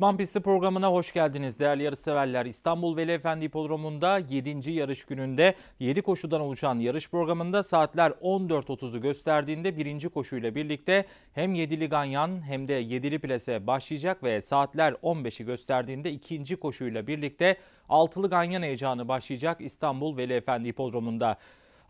Man Pisti programına hoş geldiniz değerli yarışseverler. İstanbul Veli Efendi Hipodromu'nda 7. yarış gününde 7 koşudan oluşan yarış programında saatler 14.30'u gösterdiğinde 1. koşuyla birlikte hem 7'li Ganyan hem de 7'li Plase başlayacak ve saatler 15'i gösterdiğinde 2. koşuyla birlikte 6'lı Ganyan heyecanı başlayacak İstanbul Veli Efendi Hipodromu'nda.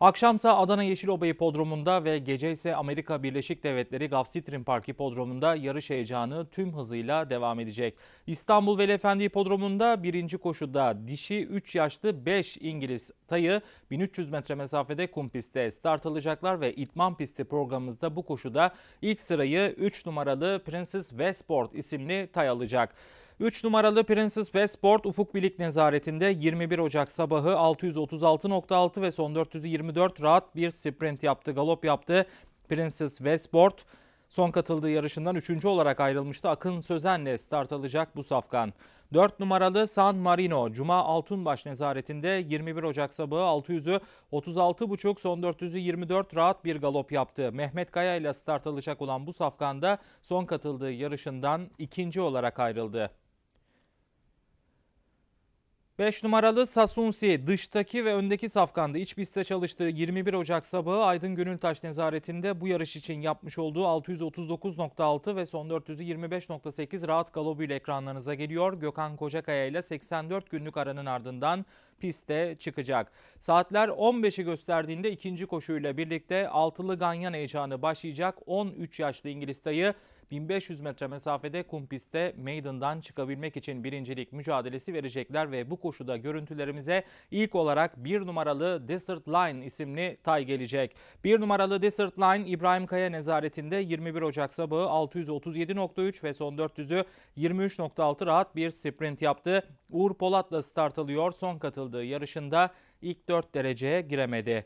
Akşamsa Adana Yeşiloba Hipodromu'nda ve gece ise Amerika Birleşik Devletleri Gavsitrin Park Hipodromu'nda yarış heyecanı tüm hızıyla devam edecek. İstanbul Veli Efendi Hipodromu'nda birinci koşuda dişi 3 yaşlı 5 İngiliz tayı 1300 metre mesafede kum pistte start alacaklar ve İtman pisti programımızda bu koşuda ilk sırayı 3 numaralı Princess Westport isimli tay alacak. 3 numaralı Princess Westport Ufuk Bilik nezaretinde 21 Ocak sabahı 636.6 ve son 424 rahat bir sprint yaptı, galop yaptı. Princess Westport son katıldığı yarışından 3. olarak ayrılmıştı. Akın Sözen'le start alacak bu safkan. 4 numaralı San Marino Cuma Altunbaş nezaretinde 21 Ocak sabahı 600'ü 36.5 son 424 rahat bir galop yaptı. Mehmet Kaya ile start alacak olan bu safkanda son katıldığı yarışından ikinci olarak ayrıldı. 5 numaralı Sasunsi dıştaki ve öndeki safkandı. İç pistte çalıştığı 21 Ocak sabahı Aydın Gönültaş nezaretinde bu yarış için yapmış olduğu 639.6 ve son 425.8 rahat galobuyla ekranlarınıza geliyor. Gökhan Kocakaya ile 84 günlük aranın ardından piste çıkacak. Saatler 15'i gösterdiğinde ikinci koşuyla birlikte altılı ganyan heyecanı başlayacak 13 yaşlı İngiliz dayı 1500 metre mesafede kum pistte meydandan çıkabilmek için birincilik mücadelesi verecekler ve bu koşuda görüntülerimize ilk olarak bir numaralı Desert Line isimli tay gelecek. Bir numaralı Desert Line İbrahim Kaya nezaretinde 21 Ocak sabahı 637.3 ve son 400'ü 23.6 rahat bir sprint yaptı. Uğur Polat'la start alıyor. Son katıldığı yarışında ilk 4 dereceye giremedi.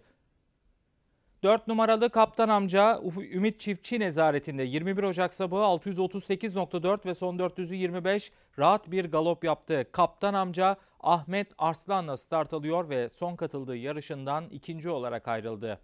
4 numaralı kaptan amca Ümit Çiftçi nezaretinde 21 Ocak sabahı 638.4 ve son 425 rahat bir galop yaptı. Kaptan amca Ahmet Arslan'la start alıyor ve son katıldığı yarışından ikinci olarak ayrıldı.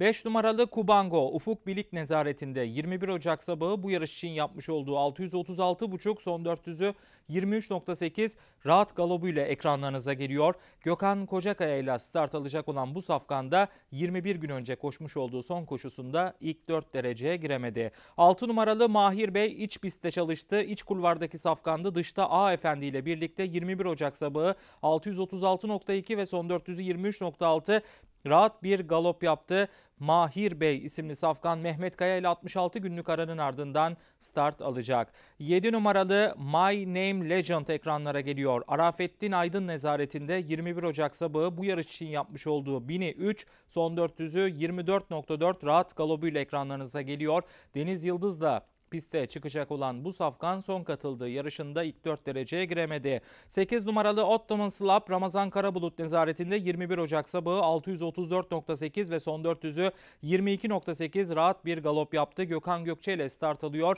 5 numaralı Kubango Ufuk Bilik nezaretinde 21 Ocak sabahı bu yarış için yapmış olduğu 636.5 son 400'ü 23.8 rahat galobuyla ekranlarınıza geliyor. Gökhan Kocakaya ile start alacak olan bu safkanda 21 gün önce koşmuş olduğu son koşusunda ilk 4 dereceye giremedi. 6 numaralı Mahir Bey iç pistte çalıştı. İç kulvardaki safkandı dışta A Efendi ile birlikte 21 Ocak sabahı 636.2 ve son 400'ü 23.6 rahat bir galop yaptı. Mahir Bey isimli safkan Mehmet Kaya ile 66 günlük aranın ardından start alacak. 7 numaralı My Name Legend ekranlara geliyor. Arafettin Aydın nezaretinde 21 Ocak sabahı bu yarış için yapmış olduğu 1000'i 3, son 400'ü 24.4 rahat galobuyla ekranlarınıza geliyor. Deniz Yıldız da Piste çıkacak olan bu safkan son katıldığı yarışında ilk 4 dereceye giremedi. 8 numaralı Ottoman Slap Ramazan Karabulut nezaretinde 21 Ocak sabahı 634.8 ve son 400'ü 22.8 rahat bir galop yaptı. Gökhan Gökçe ile start alıyor.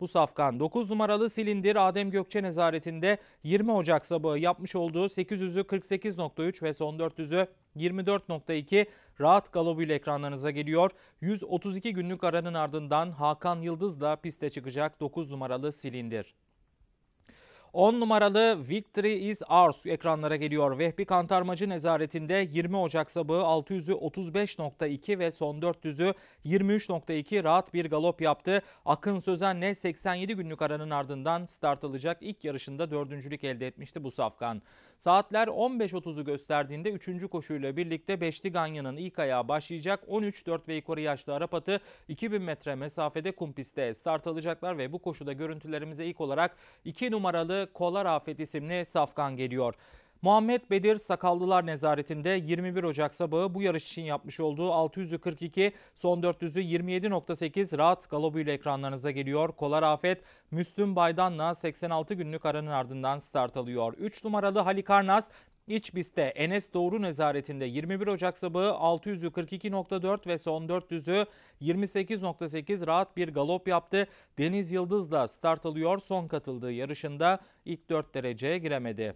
Bu safkan 9 numaralı silindir Adem Gökçe nezaretinde 20 Ocak sabahı yapmış olduğu 800'ü 48.3 ve son 400'ü 24.2 rahat galobuyla ekranlarınıza geliyor. 132 günlük aranın ardından Hakan Yıldız da piste çıkacak 9 numaralı silindir. 10 numaralı Victory is Ours ekranlara geliyor. Vehbi Kantarmacı nezaretinde 20 Ocak sabahı 600'ü 35.2 ve son 400'ü 23.2 rahat bir galop yaptı. Akın ne 87 günlük aranın ardından start alacak ilk yarışında dördüncülük elde etmişti bu safkan. Saatler 15.30'u gösterdiğinde 3. koşuyla birlikte Beşli Ganyan'ın ilk ayağı başlayacak. 13-4 ve yukarı yaşlı Arap atı 2000 metre mesafede kumpiste start alacaklar ve bu koşuda görüntülerimize ilk olarak 2 numaralı adlı Kolar Afet isimli safkan geliyor. Muhammed Bedir Sakallılar Nezaretinde 21 Ocak sabahı bu yarış için yapmış olduğu 642. 42, son 400'ü 27.8 rahat galobuyla ekranlarınıza geliyor. Kolar Afet, Müslüm Baydan'la 86 günlük aranın ardından start alıyor. 3 numaralı Halikarnas İç BIST'te Enes Doğru nezaretinde 21 Ocak sabahı 642.4 ve son 400'ü 28.8 rahat bir galop yaptı. Deniz Yıldız da start alıyor. Son katıldığı yarışında ilk 4 dereceye giremedi.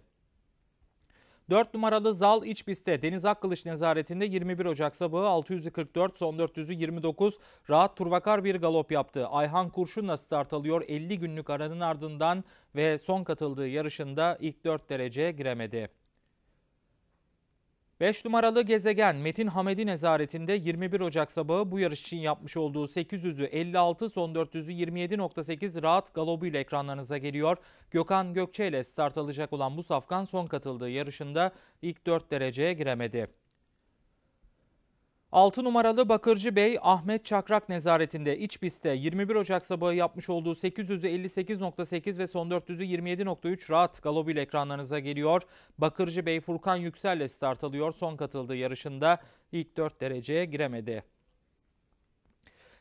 4 numaralı Zal İçbis'te Deniz Akkılıç nezaretinde 21 Ocak sabahı 644 son 400'ü 29 rahat turvakar bir galop yaptı. Ayhan Kurşun'la start alıyor 50 günlük aranın ardından ve son katıldığı yarışında ilk 4 dereceye giremedi. 5 numaralı gezegen Metin Hamedi nezaretinde 21 Ocak sabahı bu yarış için yapmış olduğu 800'ü 56 son 400'ü 27.8 rahat galobuyla ekranlarınıza geliyor. Gökhan Gökçe ile start alacak olan bu safkan son katıldığı yarışında ilk 4 dereceye giremedi. 6 numaralı Bakırcı Bey Ahmet Çakrak nezaretinde iç pistte 21 Ocak sabahı yapmış olduğu 858.8 ve son 400'ü 27.3 rahat galobil ekranlarınıza geliyor. Bakırcı Bey Furkan Yüksel ile start alıyor. Son katıldığı yarışında ilk 4 dereceye giremedi.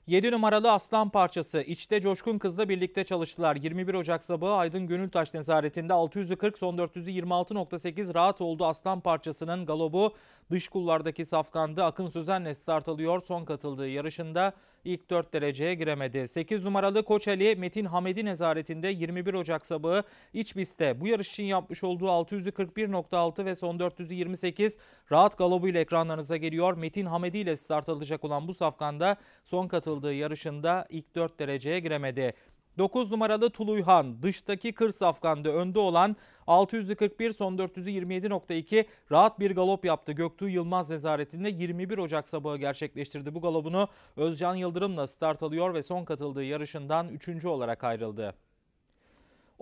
7 numaralı aslan parçası içte Coşkun Kız'la birlikte çalıştılar. 21 Ocak sabahı Aydın Gönültaş nezaretinde 640 son 400'ü 26.8 rahat oldu aslan parçasının galobu. Dış kullardaki safkandı Akın Sözen start alıyor son katıldığı yarışında ilk 4 dereceye giremedi. 8 numaralı Koçeli Metin Hamedi nezaretinde 21 Ocak sabahı iç bu yarış için yapmış olduğu 641.6 ve son 428 rahat galobuyla ekranlarınıza geliyor. Metin Hamedi ile start alacak olan bu safkanda son katıldığı yarışında ilk 4 dereceye giremedi. 9 numaralı Tuluyhan dıştaki kır safkanda önde olan 641 son 427.2 rahat bir galop yaptı. Göktuğ Yılmaz nezaretinde 21 Ocak sabahı gerçekleştirdi. Bu galobunu Özcan Yıldırım'la start alıyor ve son katıldığı yarışından 3. olarak ayrıldı.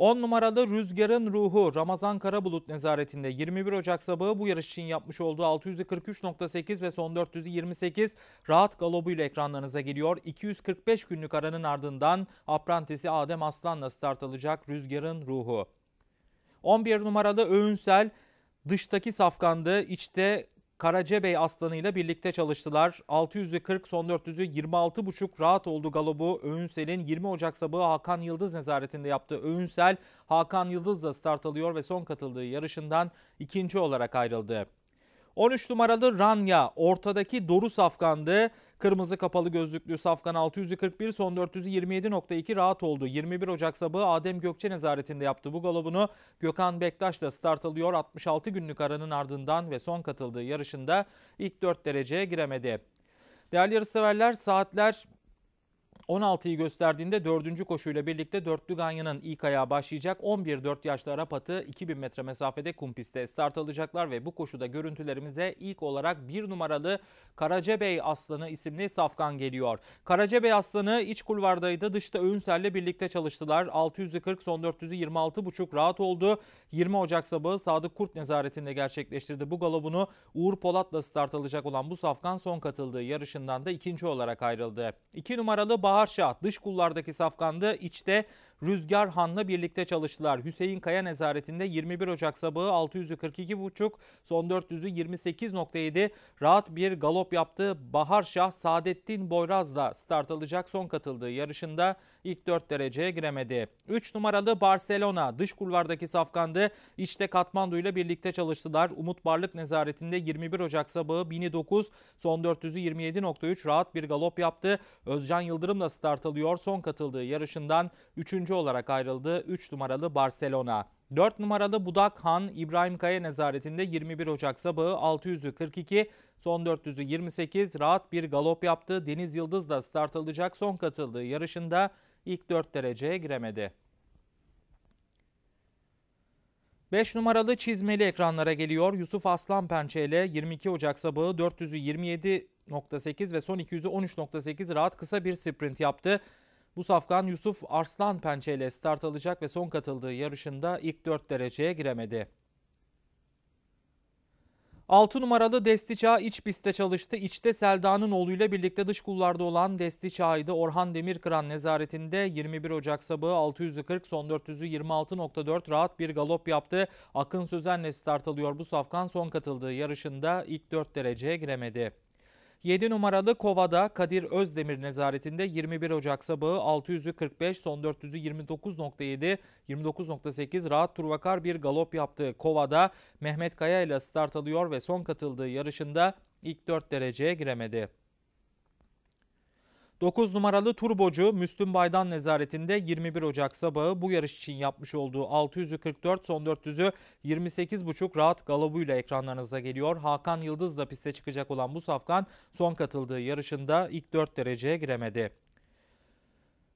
10 numaralı Rüzgar'ın Ruhu Ramazan Karabulut nezaretinde 21 Ocak sabahı bu yarış için yapmış olduğu 643.8 ve son 428 rahat galobuyla ekranlarınıza geliyor. 245 günlük aranın ardından aprantisi Adem Aslan'la start alacak Rüzgar'ın Ruhu. 11 numaralı Öğünsel dıştaki safkandı, içte Karacabey aslanıyla birlikte çalıştılar. 600'ü 40 son 400'ü 26,5 rahat oldu galobu. Öğünsel'in 20 Ocak sabahı Hakan Yıldız nezaretinde yaptığı Öğünsel Hakan Yıldız'la start alıyor ve son katıldığı yarışından ikinci olarak ayrıldı. 13 numaralı Ranya ortadaki Doru safkandı. Kırmızı kapalı gözlüklü Safkan 641 son 427.2 rahat oldu. 21 Ocak sabahı Adem Gökçe nezaretinde yaptı bu galobunu. Gökhan Bektaş da start alıyor 66 günlük aranın ardından ve son katıldığı yarışında ilk 4 dereceye giremedi. Değerli yarışseverler saatler 16'yı gösterdiğinde 4. koşuyla birlikte dörtlü Ganya'nın ilk ayağı başlayacak. 11-4 yaşlı Arap atı 2000 metre mesafede kumpiste start alacaklar ve bu koşuda görüntülerimize ilk olarak 1 numaralı Karacabey Aslanı isimli safkan geliyor. Karacabey Aslanı iç kulvardaydı. Dışta Öğünsel'le birlikte çalıştılar. 600'ü 40 son 400'ü 26,5 rahat oldu. 20 Ocak sabahı Sadık Kurt nezaretinde gerçekleştirdi. Bu galobunu Uğur Polat'la start alacak olan bu safkan son katıldığı yarışından da ikinci olarak ayrıldı. 2 numaralı Bahar Bahar dış kullardaki safkandı. İçte Rüzgar Han'la birlikte çalıştılar. Hüseyin Kaya nezaretinde 21 Ocak sabahı 642,5, son 400'ü 28.7 rahat bir galop yaptı. Bahar Şah Saadettin da start alacak son katıldığı yarışında ilk 4 dereceye giremedi. 3 numaralı Barcelona dış kulvardaki safkandı. İşte Katmandu ile birlikte çalıştılar. Umut Barlık nezaretinde 21 Ocak sabahı 1009 son 400'ü 27.3 rahat bir galop yaptı. Özcan Yıldırım da start alıyor. Son katıldığı yarışından 3 üçüncü olarak ayrıldı 3 numaralı Barcelona. 4 numaralı Budak Han İbrahim Kaya nezaretinde 21 Ocak sabahı 600'ü 42, son 400'ü 28 rahat bir galop yaptı. Deniz Yıldız da start alacak son katıldığı yarışında ilk 4 dereceye giremedi. 5 numaralı çizmeli ekranlara geliyor. Yusuf Aslan Pençe ile 22 Ocak sabahı 400'ü 27.8 ve son 213.8 rahat kısa bir sprint yaptı. Bu safkan Yusuf Arslan Pençe ile start alacak ve son katıldığı yarışında ilk 4 dereceye giremedi. 6 numaralı Desti Çağ iç pistte çalıştı. İçte Selda'nın oğluyla birlikte dış kullarda olan Desti Çağ'ydı. Orhan Demirkıran nezaretinde 21 Ocak sabahı 640 son 400'ü 26.4 rahat bir galop yaptı. Akın Sözen'le start alıyor bu safkan son katıldığı yarışında ilk 4 dereceye giremedi. 7 numaralı Kova'da Kadir Özdemir nezaretinde 21 Ocak sabahı 600'ü 45 son 400'ü 29.7 29.8 rahat turvakar bir galop yaptığı Kova'da Mehmet Kaya ile start alıyor ve son katıldığı yarışında ilk 4 dereceye giremedi. 9 numaralı turbocu Müslüm Baydan nezaretinde 21 Ocak sabahı bu yarış için yapmış olduğu 644 son 400'ü 28.5 rahat galobuyla ekranlarınıza geliyor. Hakan Yıldız da piste çıkacak olan bu safkan son katıldığı yarışında ilk 4 dereceye giremedi.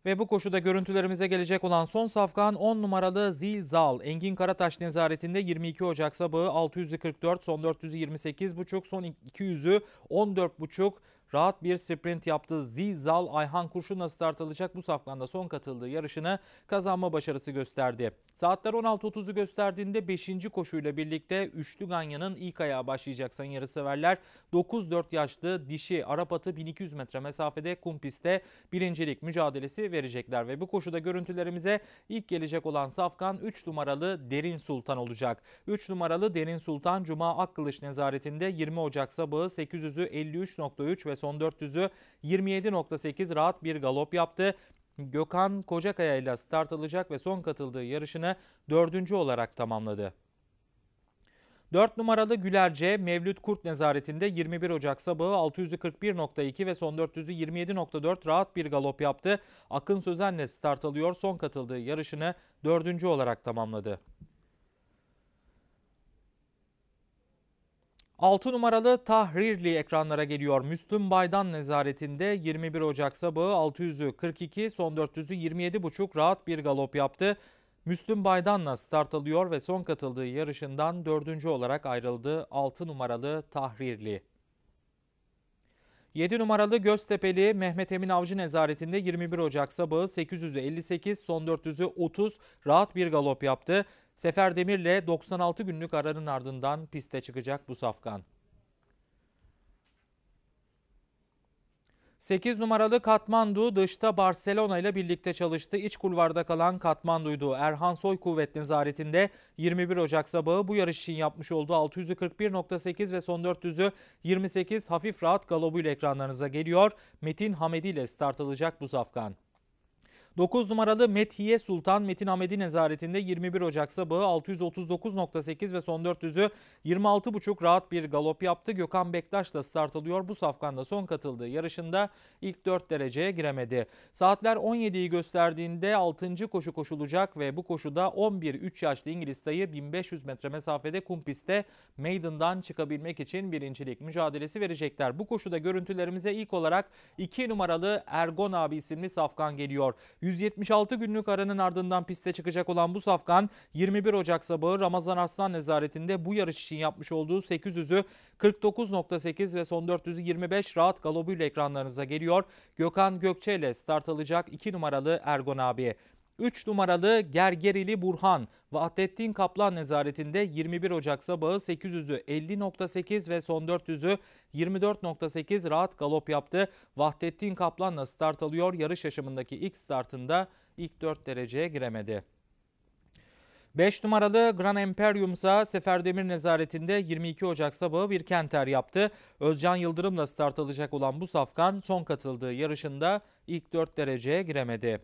Ve bu koşuda görüntülerimize gelecek olan son safkan 10 numaralı Zilzal. Engin Karataş nezaretinde 22 Ocak sabahı 644, son buçuk son 200'ü 14 buçuk rahat bir sprint yaptı. Zizal Ayhan Kurşun'la start alacak bu safkanda son katıldığı yarışını kazanma başarısı gösterdi. Saatler 16.30'u gösterdiğinde 5. koşuyla birlikte Üçlü Ganya'nın ilk ayağı başlayacak sayın severler 9-4 yaşlı dişi Arap atı 1200 metre mesafede kumpiste birincilik mücadelesi verecekler ve bu koşuda görüntülerimize ilk gelecek olan safkan 3 numaralı Derin Sultan olacak. 3 numaralı Derin Sultan Cuma Akkılıç nezaretinde 20 Ocak sabahı 853.3 53.3 ve son 400'ü 27.8 rahat bir galop yaptı. Gökhan Kocakaya ile start alacak ve son katıldığı yarışını dördüncü olarak tamamladı. 4 numaralı Gülerce Mevlüt Kurt nezaretinde 21 Ocak sabahı 641.2 ve son 400'ü 27.4 rahat bir galop yaptı. Akın Sözen'le start alıyor son katıldığı yarışını dördüncü olarak tamamladı. 6 numaralı Tahrirli ekranlara geliyor. Müslüm Baydan nezaretinde 21 Ocak sabahı 600'ü 42, son 400'ü 27,5 rahat bir galop yaptı. Müslüm Baydan'la start alıyor ve son katıldığı yarışından dördüncü olarak ayrıldı 6 numaralı Tahrirli. 7 numaralı Göztepe'li Mehmet Emin Avcı nezaretinde 21 Ocak sabahı 858, son 400'ü 30 rahat bir galop yaptı. Sefer Demir'le 96 günlük aranın ardından piste çıkacak bu safkan. 8 numaralı Katmandu dışta Barcelona ile birlikte çalıştı. İç kulvarda kalan Katmandu'ydu. Erhan Soy kuvvet nezaretinde 21 Ocak sabahı bu yarış için yapmış olduğu 641.8 ve son 400'ü 28 hafif rahat galobuyla ekranlarınıza geliyor. Metin Hamedi ile start alacak bu safkan. 9 numaralı Methiye Sultan Metin Hamedi nezaretinde 21 Ocak sabahı 639.8 ve son 400'ü 26.5 rahat bir galop yaptı. Gökhan Bektaş da start alıyor. Bu safkanda son katıldığı yarışında ilk 4 dereceye giremedi. Saatler 17'yi gösterdiğinde 6. koşu koşulacak ve bu koşuda 11-3 yaşlı İngiliz tayı 1500 metre mesafede kumpiste Maiden'dan çıkabilmek için birincilik mücadelesi verecekler. Bu koşuda görüntülerimize ilk olarak 2 numaralı Ergon abi isimli safkan geliyor. 176 günlük aranın ardından piste çıkacak olan bu safkan 21 Ocak sabahı Ramazan Arslan nezaretinde bu yarış için yapmış olduğu 800'ü 49.8 ve son 425 25 rahat galobuyla ekranlarınıza geliyor. Gökhan Gökçe ile start alacak 2 numaralı Ergon abi. 3 numaralı Gergerili Burhan Vahdettin Kaplan nezaretinde 21 Ocak sabahı 800'ü 50.8 ve son 400'ü 24.8 rahat galop yaptı. Vahdettin Kaplan'la start alıyor. Yarış aşımındaki ilk startında ilk 4 dereceye giremedi. 5 numaralı Gran Imperium ise Demir nezaretinde 22 Ocak sabahı bir kenter yaptı. Özcan Yıldırım'la start alacak olan bu safkan son katıldığı yarışında ilk 4 dereceye giremedi.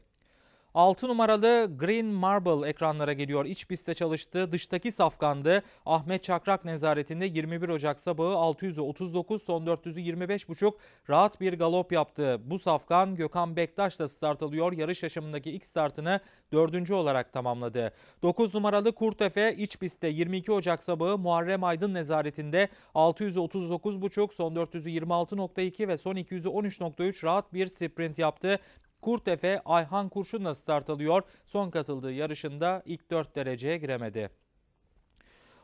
6 numaralı Green Marble ekranlara geliyor. İç pistte çalıştı, dıştaki safkandı. Ahmet Çakrak nezaretinde 21 Ocak sabahı 639 son 400'ü 25,5 rahat bir galop yaptı. Bu safkan Gökhan Bektaş da start alıyor. Yarış yaşamındaki ilk startını 4. olarak tamamladı. 9 numaralı Kurtefe iç pistte 22 Ocak sabahı Muharrem Aydın nezaretinde 639.5 son 400'ü 26.2 ve son 213.3 rahat bir sprint yaptı. Kurtefe Ayhan Kurşun'la start alıyor. Son katıldığı yarışında ilk 4 dereceye giremedi.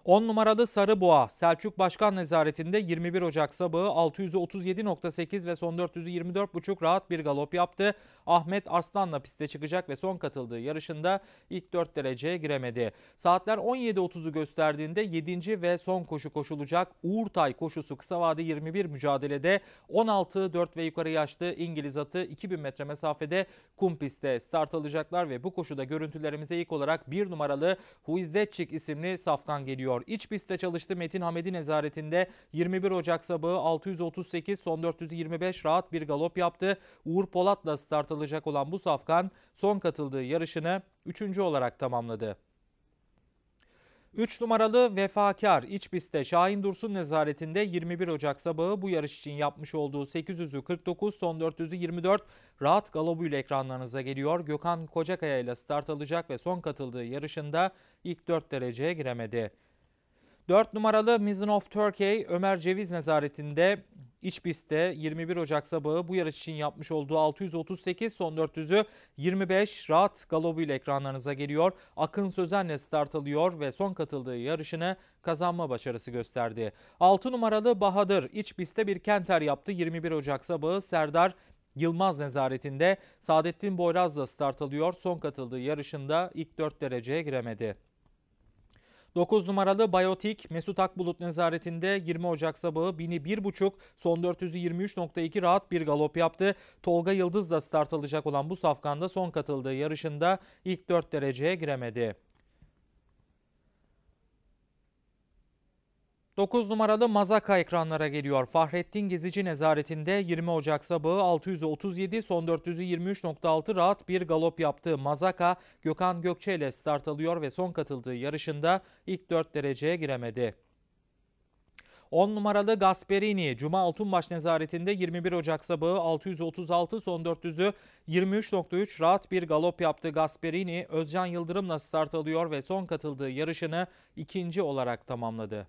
10 numaralı Sarı Boğa Selçuk Başkan Nezaretinde 21 Ocak sabahı 637.8 ve son 424.5 rahat bir galop yaptı. Ahmet Arslan'la piste çıkacak ve son katıldığı yarışında ilk 4 dereceye giremedi. Saatler 17.30'u gösterdiğinde 7. ve son koşu koşulacak Uğurtay koşusu kısa vade 21 mücadelede 16, 4 ve yukarı yaşlı İngiliz atı 2000 metre mesafede kum pistte start alacaklar ve bu koşuda görüntülerimize ilk olarak 1 numaralı Huizletçik isimli safkan geliyor sürüyor. İç pistte çalıştı Metin Hamedi nezaretinde 21 Ocak sabahı 638 son 425 rahat bir galop yaptı. Uğur Polat'la start alacak olan bu safkan son katıldığı yarışını 3. olarak tamamladı. 3 numaralı Vefakar iç pistte Şahin Dursun nezaretinde 21 Ocak sabahı bu yarış için yapmış olduğu 800'ü 49 son 400'ü 24 rahat galobuyla ekranlarınıza geliyor. Gökhan Kocakaya ile start alacak ve son katıldığı yarışında ilk 4 dereceye giremedi. 4 numaralı Mizzen of Turkey Ömer Ceviz nezaretinde iç pistte 21 Ocak sabahı bu yarış için yapmış olduğu 638 son 400'ü 25 rahat galobuyla ekranlarınıza geliyor. Akın Sözen'le start alıyor ve son katıldığı yarışını kazanma başarısı gösterdi. 6 numaralı Bahadır iç pistte bir kenter yaptı. 21 Ocak sabahı Serdar Yılmaz nezaretinde Saadettin Boyraz'la start alıyor. Son katıldığı yarışında ilk 4 dereceye giremedi. 9 numaralı Biyotik Mesut Akbulut nezaretinde 20 Ocak sabahı 1000'i son 423.2 rahat bir galop yaptı. Tolga Yıldız da start alacak olan bu safkanda son katıldığı yarışında ilk 4 dereceye giremedi. 9 numaralı Mazaka ekranlara geliyor. Fahrettin Gezici nezaretinde 20 Ocak sabahı 637 son 423.6 rahat bir galop yaptığı Mazaka Gökhan Gökçe ile start alıyor ve son katıldığı yarışında ilk 4 dereceye giremedi. 10 numaralı Gasperini, Cuma Altunbaş nezaretinde 21 Ocak sabahı 636 son 400'ü 23.3 rahat bir galop yaptı. Gasperini, Özcan Yıldırım'la start alıyor ve son katıldığı yarışını ikinci olarak tamamladı.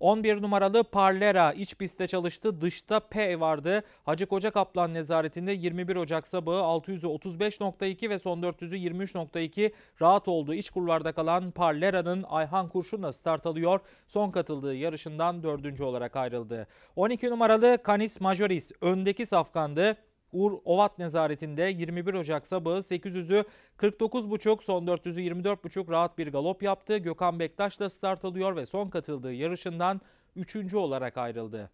11 numaralı Parlera iç pistte çalıştı. Dışta P vardı. Hacı Koca Kaplan nezaretinde 21 Ocak sabahı 635.2 ve son 423.2 rahat oldu. İç kulvarda kalan Parlera'nın Ayhan Kurşun'la start alıyor. Son katıldığı yarışından 4. olarak ayrıldı. 12 numaralı Canis Majoris öndeki safkandı. Ur Ovat nezaretinde 21 Ocak sabahı 800'ü 49.5 son 400'ü 24.5 rahat bir galop yaptı. Gökhan Bektaş da start alıyor ve son katıldığı yarışından 3. olarak ayrıldı.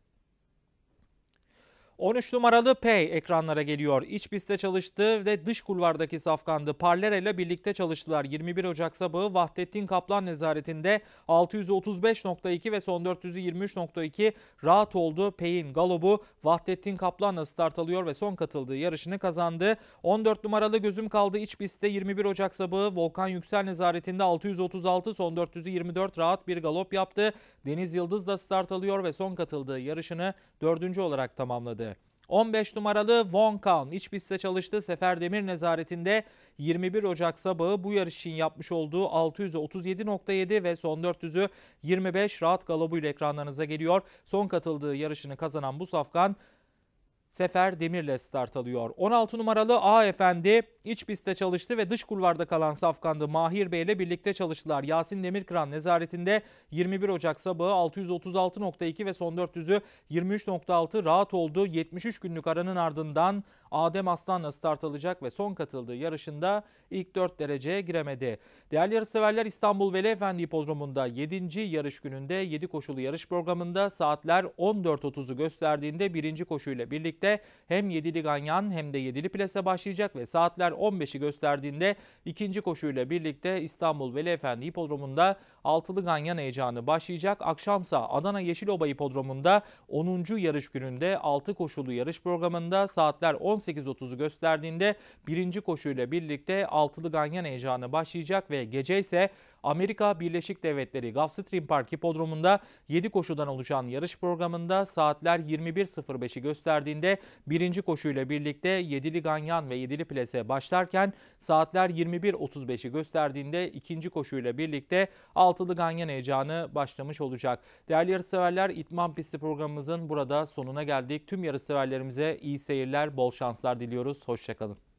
13 numaralı Pay ekranlara geliyor. İç pistte çalıştı ve dış kulvardaki safkandı. Parlera ile birlikte çalıştılar. 21 Ocak sabahı Vahdettin Kaplan nezaretinde 635.2 ve son 423.2 rahat oldu. Pay'in galobu Vahdettin Kaplan'la start alıyor ve son katıldığı yarışını kazandı. 14 numaralı gözüm kaldı iç pistte 21 Ocak sabahı Volkan Yüksel nezaretinde 636 son 424 rahat bir galop yaptı. Deniz Yıldız da start alıyor ve son katıldığı yarışını dördüncü olarak tamamladı. 15 numaralı Von Kaun iç pistte çalıştı. Sefer Demir nezaretinde 21 Ocak sabahı bu yarış için yapmış olduğu 637.7 ve son 400'ü 25 rahat galobuyla ekranlarınıza geliyor. Son katıldığı yarışını kazanan bu safkan Sefer Demir'le start alıyor. 16 numaralı A Efendi iç pistte çalıştı ve dış kulvarda kalan Safkan'dı. Mahir Bey ile birlikte çalıştılar. Yasin Demirkıran nezaretinde 21 Ocak sabahı 636.2 ve son 400'ü 23.6 rahat oldu. 73 günlük aranın ardından Adem Aslan'la start alacak ve son katıldığı yarışında ilk 4 dereceye giremedi. Değerli yarışseverler İstanbul Veli Efendi Hipodromu'nda 7. yarış gününde 7 koşulu yarış programında saatler 14.30'u gösterdiğinde 1. koşuyla birlikte hem 7'li Ganyan hem de 7'li Plase başlayacak ve saatler 15'i gösterdiğinde 2. koşuyla birlikte İstanbul Veli Efendi Hipodromu'nda altılı ganyan heyecanı başlayacak. Akşamsa Adana Yeşiloba Hipodromu'nda 10. yarış gününde 6 koşulu yarış programında saatler 18.30'u gösterdiğinde birinci koşuyla birlikte altılı ganyan heyecanı başlayacak ve gece ise Amerika Birleşik Devletleri Gulfstream Park Hipodromu'nda 7 koşudan oluşan yarış programında saatler 21.05'i gösterdiğinde birinci koşuyla birlikte 7'li Ganyan ve 7'li Plese başlarken saatler 21.35'i gösterdiğinde ikinci koşuyla birlikte 6'lı Ganyan heyecanı başlamış olacak. Değerli yarışseverler İtman Pisti programımızın burada sonuna geldik. Tüm yarışseverlerimize iyi seyirler, bol şanslar diliyoruz. Hoşçakalın.